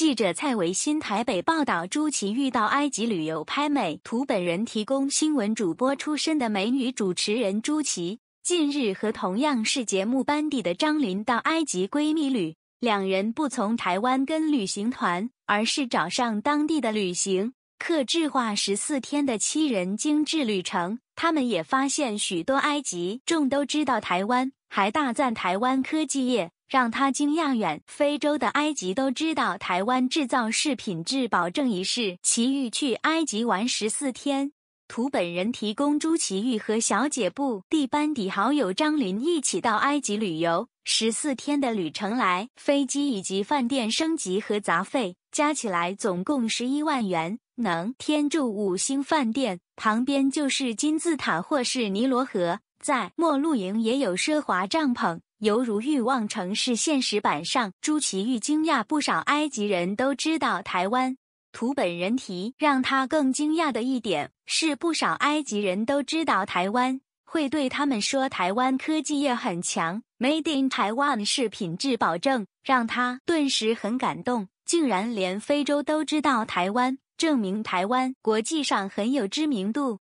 记者蔡维新台北报道：朱琪遇到埃及旅游拍美图，本人提供。新闻主播出身的美女主持人朱琪，近日和同样是节目班底的张琳到埃及闺蜜旅，两人不从台湾跟旅行团，而是找上当地的旅行客，制化十四天的七人精致旅程。他们也发现许多埃及众都知道台湾，还大赞台湾科技业。让他惊讶远，非洲的埃及都知道台湾制造是品质保证一事。奇遇去埃及玩十四天，图本人提供。朱奇遇和小姐部弟班底好友张林一起到埃及旅游，十四天的旅程来，飞机以及饭店升级和杂费加起来总共十一万元。能天住五星饭店，旁边就是金字塔或是尼罗河。在末露营也有奢华帐篷。犹如欲望城市现实版上，朱祁钰惊讶不少埃及人都知道台湾。图本人提让他更惊讶的一点是，不少埃及人都知道台湾，会对他们说台湾科技业很强，Made in Taiwan 是品质保证，让他顿时很感动，竟然连非洲都知道台湾，证明台湾国际上很有知名度。